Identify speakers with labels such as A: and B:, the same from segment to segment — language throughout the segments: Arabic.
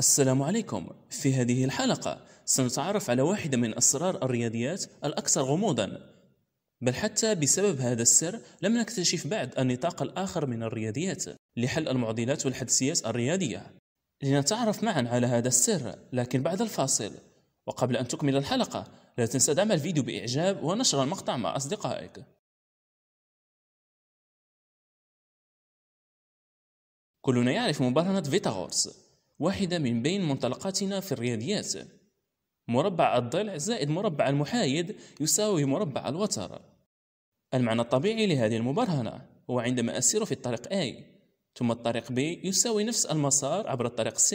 A: السلام عليكم في هذه الحلقة سنتعرف على واحدة من أسرار الرياضيات الأكثر غموضا بل حتى بسبب هذا السر لم نكتشف بعد النطاق الآخر من الرياضيات لحل المعضلات والحدسيات الرياضية لنتعرف معا على هذا السر لكن بعد الفاصل وقبل أن تكمل الحلقة لا تنسى دعم الفيديو بإعجاب ونشر المقطع مع أصدقائك كلنا يعرف مبرهنة فيتاغورس واحدة من بين منطلقاتنا في الرياضيات مربع الضلع زائد مربع المحايد يساوي مربع الوتر المعنى الطبيعي لهذه المبرهنة هو عندما أسير في الطريق A ثم الطريق B يساوي نفس المسار عبر الطريق C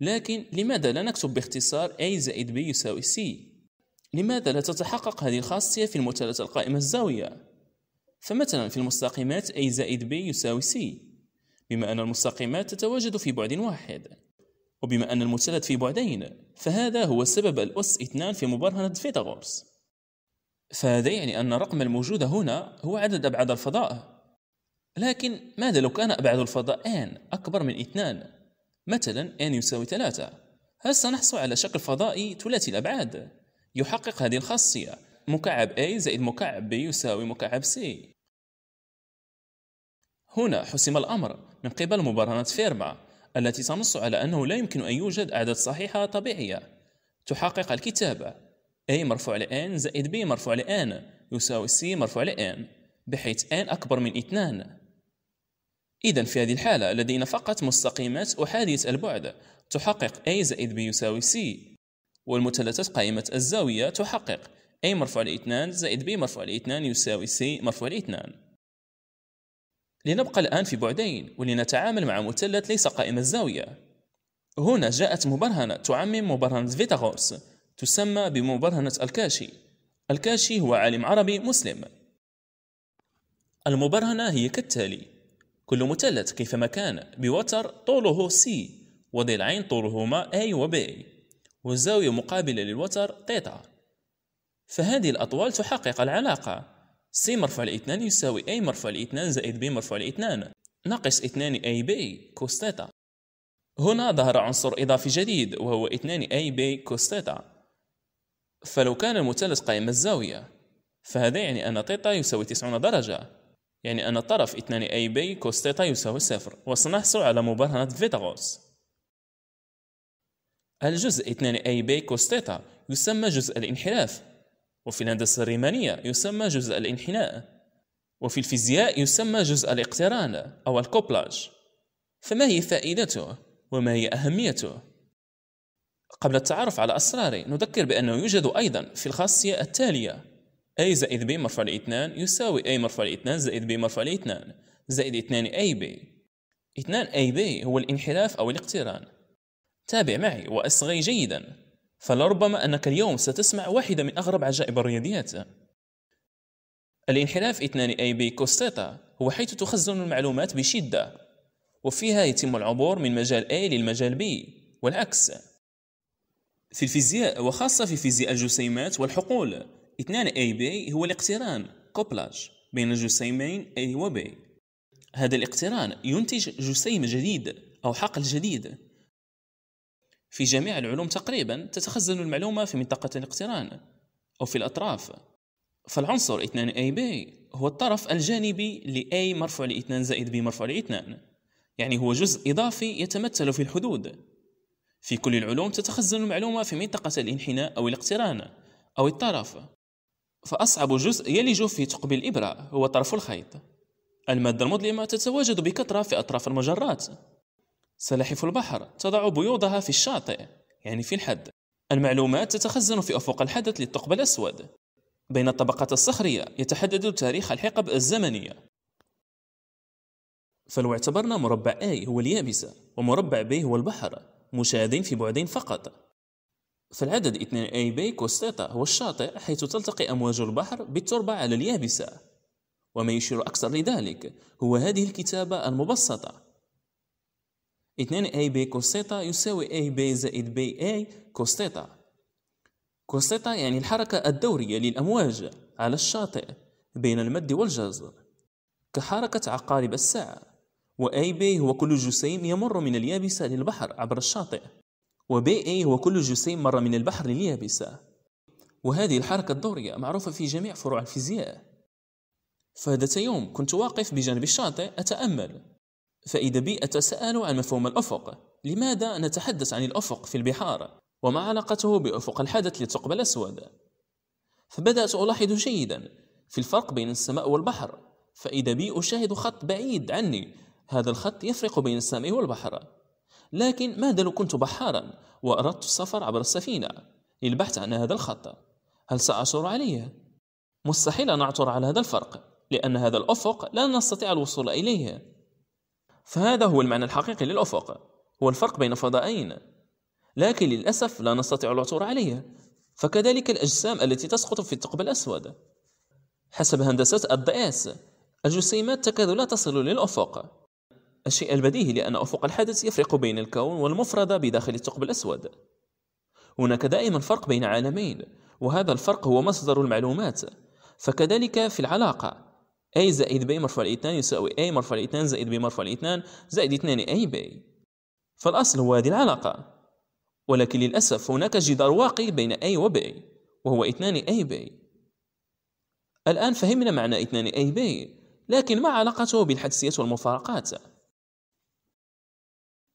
A: لكن لماذا لا نكتب باختصار A زائد B يساوي C؟ لماذا لا تتحقق هذه الخاصية في المثلث القائمة الزاوية؟ فمثلا في المستقيمات A زائد B يساوي C بما أن المستقيمات تتواجد في بعد واحد وبما أن المثلث في بعدين فهذا هو سبب الأس 2 في مبرهنة فيثاغورس فهذا يعني أن الرقم الموجود هنا هو عدد أبعاد الفضاء لكن ماذا لو كان أبعاد الفضاء n أكبر من 2 مثلا n يساوي 3 هل سنحصل على شكل فضائي ثلاثي الأبعاد يحقق هذه الخاصية مكعب A زائد مكعب B يساوي مكعب C هنا حسم الأمر من قبل مبرهنة فيرما التي تنص على أنه لا يمكن أن يوجد أعداد صحيحة طبيعية تحقق الكتابة A مرفوع ل N زائد B مرفوع ل N يساوي C مرفوع ل N بحيث N أكبر من 2 إذا في هذه الحالة لدينا فقط مستقيمات أحادية البعد تحقق A زائد B يساوي C والمثلثات قائمة الزاوية تحقق A مرفوع ل 2 زائد B مرفوع ل 2 يساوي C مرفوع ل 2 لنبقى الآن في بعدين ولنتعامل مع مثلث ليس قائم الزاوية هنا جاءت مبرهنة تعمم مبرهنة فيتاغورس تسمى بمبرهنة الكاشي الكاشي هو عالم عربي مسلم المبرهنة هي كالتالي كل مثلث كيفما كان بوتر طوله سي وضلعين طولهما A و B والزاوية مقابلة للوتر تيتا فهذه الأطوال تحقق العلاقة C مرفوع 2 يساوي A مرفوع 2 زائد B مرفوع 2 ناقص اثنان AB كوس تيتا هنا ظهر عنصر إضافي جديد وهو اثنان AB كوس تيتا فلو كان المثلث قائم الزاوية فهذا يعني أن تيتا يساوي 90 درجة يعني أن طرف 2 أي بي كوس تيتا يساوي صفر وسنحصل على مبرهنة فيتاغورس الجزء 2 أي بي كوس تيتا يسمى جزء الانحراف وفي الهندسة الريمانية يسمى جزء الانحناء وفي الفيزياء يسمى جزء الاقتران أو الكوبلاج فما هي فائدته وما هي أهميته؟ قبل التعرف على أسراره نذكر بأنه يوجد أيضا في الخاصية التالية A زائد B مرفوع لاثنان يساوي A مرفوع لاثنان زائد B مرفوع لاثنان زائد اثنان AB اثنان AB هو الانحراف أو الاقتران تابع معي وأصغي جيدا فلربما أنك اليوم ستسمع واحدة من أغرب عجائب الرياضيات الانحراف اثنان أي كوستيتا هو حيث تخزن المعلومات بشدة وفيها يتم العبور من مجال A للمجال B والعكس في الفيزياء وخاصة في فيزياء الجسيمات والحقول اثنان أي B هو الاقتران كوبلاج بين الجسيمين A و B هذا الاقتران ينتج جسيم جديد أو حقل جديد في جميع العلوم تقريبا تتخزن المعلومة في منطقة الاقتران أو في الأطراف فالعنصر 2AB هو الطرف الجانبي لـ A مرفوع لـ 2 زائد B مرفوع لـ 2 يعني هو جزء إضافي يتمثل في الحدود في كل العلوم تتخزن المعلومة في منطقة الانحناء أو الاقتران أو الطرف فأصعب جزء يلج في ثقب الإبرة هو طرف الخيط المادة المظلمة تتواجد بكثرة في أطراف المجرات سلاحف البحر تضع بيوضها في الشاطئ يعني في الحد المعلومات تتخزن في أفق الحدث للثقب الأسود بين الطبقات الصخرية يتحدد تاريخ الحقب الزمنية فلو اعتبرنا مربع A هو اليابسة ومربع B هو البحر مشاهدين في بعدين فقط فالعدد 2AB كوس ثيتا هو الشاطئ حيث تلتقي أمواج البحر بالتربة على اليابسة وما يشير أكثر لذلك هو هذه الكتابة المبسطة 2 اي بي كوس ثيتا يساوي اي بي زائد بي اي كوس ثيتا كوس ثيتا يعني الحركة الدورية للأمواج على الشاطئ بين المد والجزر كحركة عقارب الساعة وأي بي هو كل جسيم يمر من اليابسة للبحر عبر الشاطئ وبي اي هو كل جسيم مر من البحر لليابسة وهذه الحركة الدورية معروفة في جميع فروع الفيزياء فذات يوم كنت واقف بجانب الشاطئ أتأمل فإذا بي أتساءل عن مفهوم الأفق لماذا نتحدث عن الأفق في البحار وما علاقته بأفق الحدث للثقب الأسود فبدأت ألاحظ جيدا في الفرق بين السماء والبحر فإذا بي أشاهد خط بعيد عني هذا الخط يفرق بين السماء والبحر لكن ماذا لو كنت بحارا وأردت السفر عبر السفينة للبحث عن هذا الخط هل سأعثر عليه؟ مستحيل أن أعثر على هذا الفرق لأن هذا الأفق لا نستطيع الوصول إليه فهذا هو المعنى الحقيقي للأفق هو الفرق بين فضائين لكن للأسف لا نستطيع العثور عليها فكذلك الأجسام التي تسقط في الثقب الأسود حسب هندسة الدئاس الجسيمات تكاد لا تصل للأفق الشيء البديهي لأن أفق الحدث يفرق بين الكون والمفردة بداخل الثقب الأسود هناك دائما فرق بين عالمين وهذا الفرق هو مصدر المعلومات فكذلك في العلاقة A زائد B مرفوع الاثنان 2 يساوي A مرفوع الاثنان 2 زائد B مرفوع الاثنان 2 زائد 2 AB فالأصل هو هذه العلاقة ولكن للأسف هناك جدار واقي بين A و B وهو 2 AB الآن فهمنا معنى 2 AB لكن ما علاقته بالحدسية والمفارقات؟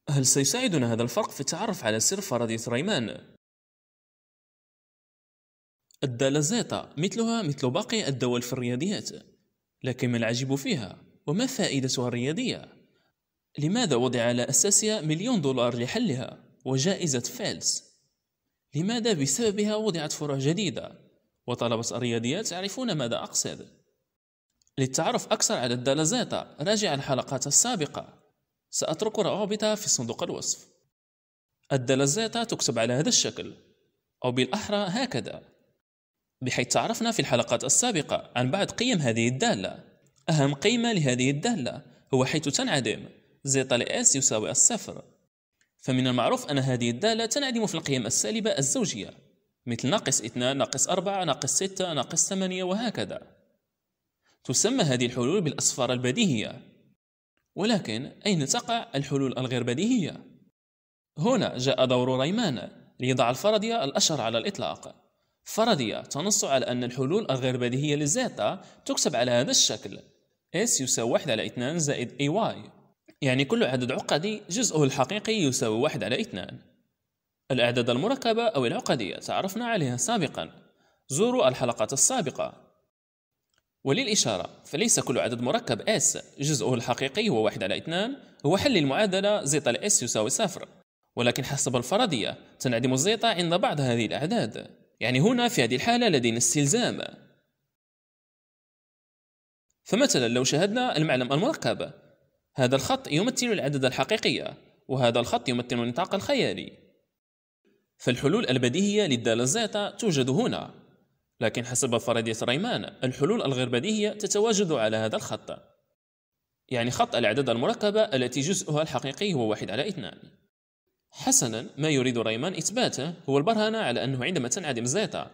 A: هل سيساعدنا هذا الفرق في التعرف على سر فرضية ريمان؟ الدالة زيتا مثلها مثل باقي الدول في الرياضيات لكن ما العجيب فيها وما فائدتها الرياضية؟ لماذا وضع على أساسها مليون دولار لحلها وجائزة فيلس؟ لماذا بسببها وضعت فروع جديدة؟ وطلبة الرياضيات يعرفون ماذا أقصد. للتعرف أكثر على الدلازاتا راجع الحلقات السابقة سأترك روابطها في صندوق الوصف الدلازاتا تكتب على هذا الشكل أو بالأحرى هكذا بحيث تعرفنا في الحلقات السابقة عن بعض قيم هذه الدالة أهم قيمة لهذه الدالة هو حيث تنعدم زيتا لإس يساوي الصفر فمن المعروف أن هذه الدالة تنعدم في القيم السالبة الزوجية مثل ناقص 2 ناقص 4 ناقص 6 ناقص 8 وهكذا تسمى هذه الحلول بالأصفار البديهية ولكن أين تقع الحلول الغير بديهية؟ هنا جاء دور ريمان ليضع الفرضية الأشهر على الإطلاق فرضية تنص على أن الحلول الغير بديهية للزيتا تكتب على هذا الشكل S يساوي 1 على 2 زائد AY يعني كل عدد عقدي جزءه الحقيقي يساوي 1 على 2 الأعداد المركبة أو العقدية تعرفنا عليها سابقا زوروا الحلقات السابقة وللإشارة فليس كل عدد مركب S جزءه الحقيقي هو 1 على 2 هو حل المعادلة زيتا S يساوي صفر ولكن حسب الفرضية تنعدم الزيتا عند بعض هذه الأعداد يعني هنا في هذه الحالة لدينا استلزام فمثلا لو شاهدنا المعلم المركب هذا الخط يمثل العدد الحقيقي وهذا الخط يمثل النطاق الخيالي فالحلول البديهية للدالة الزيتا توجد هنا لكن حسب فرضية ريمان الحلول الغير بديهية تتواجد على هذا الخط يعني خط الأعداد المركبة التي جزءها الحقيقي هو واحد على اثنان حسنا ما يريد ريمان إثباته هو البرهنة على أنه عندما تنعدم زيتا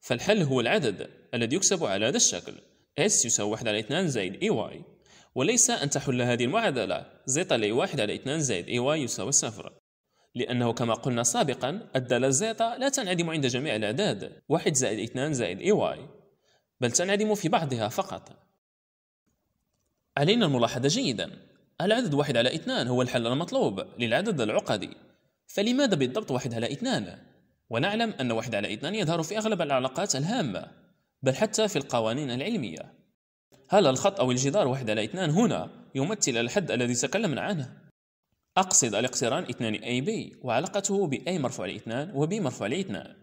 A: فالحل هو العدد الذي يكسب على هذا الشكل S يساوي 1 على 2 زائد EY وليس أن تحل هذه المعادلة زيتا لي 1 على 2 زائد EY يساوي صفر لأنه كما قلنا سابقا الدالة زيتا لا تنعدم عند جميع الأعداد 1 زائد 2 زائد EY بل تنعدم في بعضها فقط علينا الملاحظة جيدا العدد 1 على 2 هو الحل المطلوب للعدد العقدي فلماذا بالضبط واحد على اثنان؟ ونعلم أن واحد على اثنان يظهر في أغلب العلاقات الهامة بل حتى في القوانين العلمية هل الخط أو الجدار واحد على اثنان هنا يمثل الحد الذي تكلمنا عنه؟ أقصد الاقتران اثنان AB وعلاقته وعلاقته A مرفوع لاثنان B مرفوع لاثنان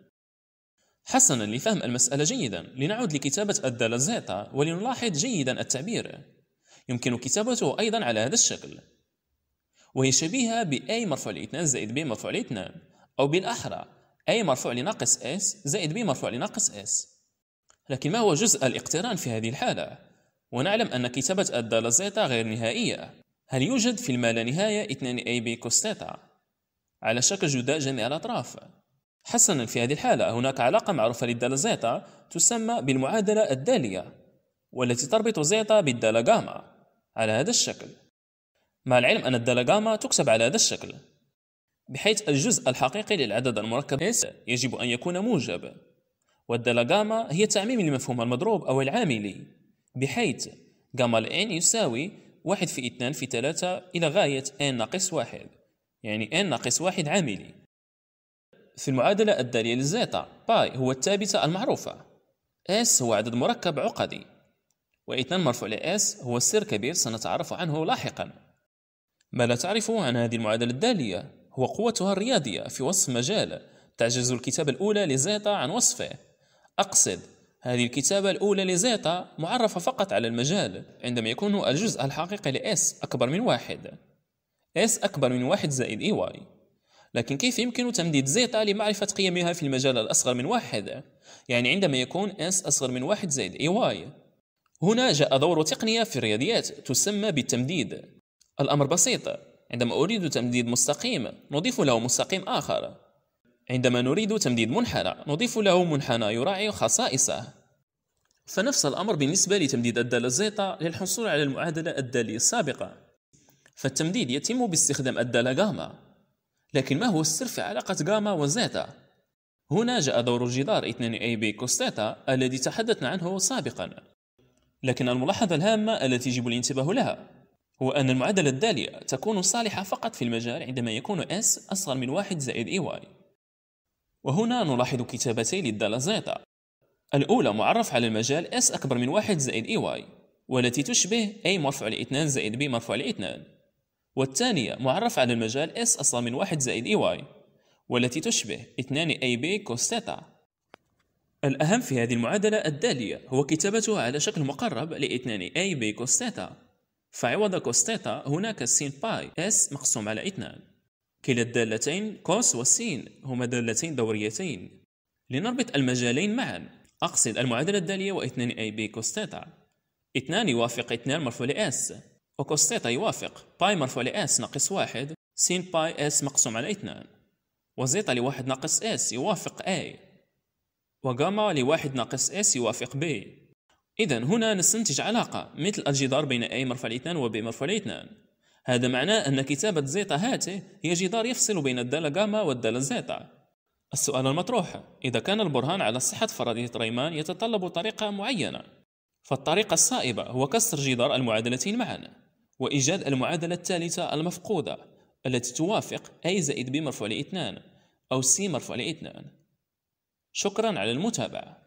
A: حسنا لفهم المسألة جيدا لنعود لكتابة الدالة زيتا ولنلاحظ جيدا التعبير يمكن كتابته أيضا على هذا الشكل وهي شبيهة بأي مرفوع لاثنان زائد ب مرفوع لاثنان أو بالأحرى أي مرفوع لناقص S زائد ب مرفوع لناقص S لكن ما هو جزء الاقتران في هذه الحالة؟ ونعلم أن كتابة الدالة زيتا غير نهائية هل يوجد في المالانهاية نهاية 2 AB cos كوس تيتا على شكل جداء جميع الأطراف؟ حسنا في هذه الحالة هناك علاقة معروفة للدالة زيتا تسمى بالمعادلة الدالية والتي تربط زيتا بالدالة جاما على هذا الشكل مع العلم أن الدلجامة تكتب على هذا الشكل بحيث الجزء الحقيقي للعدد المركب S يجب أن يكون موجب والدلجامة هي تعميم المفهوم المضروب أو العاملي بحيث جاما ال N يساوي واحد في اثنان في ثلاثة إلى غاية N ناقص واحد يعني N ناقص واحد عاملي في المعادلة الدالية للزيتا باي هو الثابتة المعروفة S هو عدد مركب عقدي و2 مرفوع ل S هو سر كبير سنتعرف عنه لاحقاً ما لا تعرفه عن هذه المعادلة الدالية هو قوتها الرياضية في وصف مجال تعجز الكتابة الأولى لزيتا عن وصفه أقصد هذه الكتابة الأولى لزيتا معرفة فقط على المجال عندما يكون الجزء الحقيقي لإس أكبر من واحد إس أكبر من واحد زائد إي واي لكن كيف يمكن تمديد زيتا لمعرفة قيمها في المجال الأصغر من واحد؟ يعني عندما يكون إس أصغر من واحد زائد إي واي هنا جاء دور تقنية في الرياضيات تسمى بالتمديد الأمر بسيط عندما أريد تمديد مستقيم نضيف له مستقيم آخر عندما نريد تمديد منحنى نضيف له منحنى يراعي خصائصه فنفس الأمر بالنسبة لتمديد الدالة زيتا للحصول على المعادلة الدالية السابقة فالتمديد يتم باستخدام الدالة غاما لكن ما هو السر في علاقة غاما وزيتا؟ هنا جاء دور الجدار 2AB كوس ثيتا الذي تحدثنا عنه سابقا لكن الملاحظة الهامة التي يجب الانتباه لها هو أن المعادلة الدالية تكون صالحة فقط في المجال عندما يكون S أصغر من 1 زائد EY وهنا نلاحظ كتابتين للدالة زيتا الأولى معرف على المجال S أكبر من 1 زائد EY والتي تشبه A مرفوع ل 2 زائد B مرفوع ل 2 والثانية معرف على المجال S أصغر من 1 زائد EY والتي تشبه 2 AB cos ثيتا الأهم في هذه المعادلة الدالية هو كتابتها على شكل مقرب لـ 2 AB cos ثيتا فعوض كوس تيتا هناك سين باي اس مقسوم على اثنان كلا الدالتين كوس وسين هما دالتين دوريتين لنربط المجالين معا أقصد المعادلة الدالية واثنان اي بي كوس تيتا اثنان يوافق اثنان مرفوع لاس وكوس تيتا يوافق باي مرفوع لاس ناقص واحد سين باي اس مقسوم على اثنان وزيتا لواحد ناقص اس يوافق اي وجاما لواحد ناقص اس يوافق بي إذا هنا نستنتج علاقة مثل الجدار بين A مرفع الاثنان وبي مرفع الاثنان هذا معناه أن كتابة زيتا هاته هي جدار يفصل بين الدالة جاما والدالة زيتا السؤال المطروح إذا كان البرهان على صحة فرضية ريمان يتطلب طريقة معينة فالطريقة الصائبة هو كسر جدار المعادلتين معا وإيجاد المعادلة الثالثة المفقودة التي توافق A زائد B مرفوع لاثنان أو C مرفوع لاثنان شكرا على المتابعة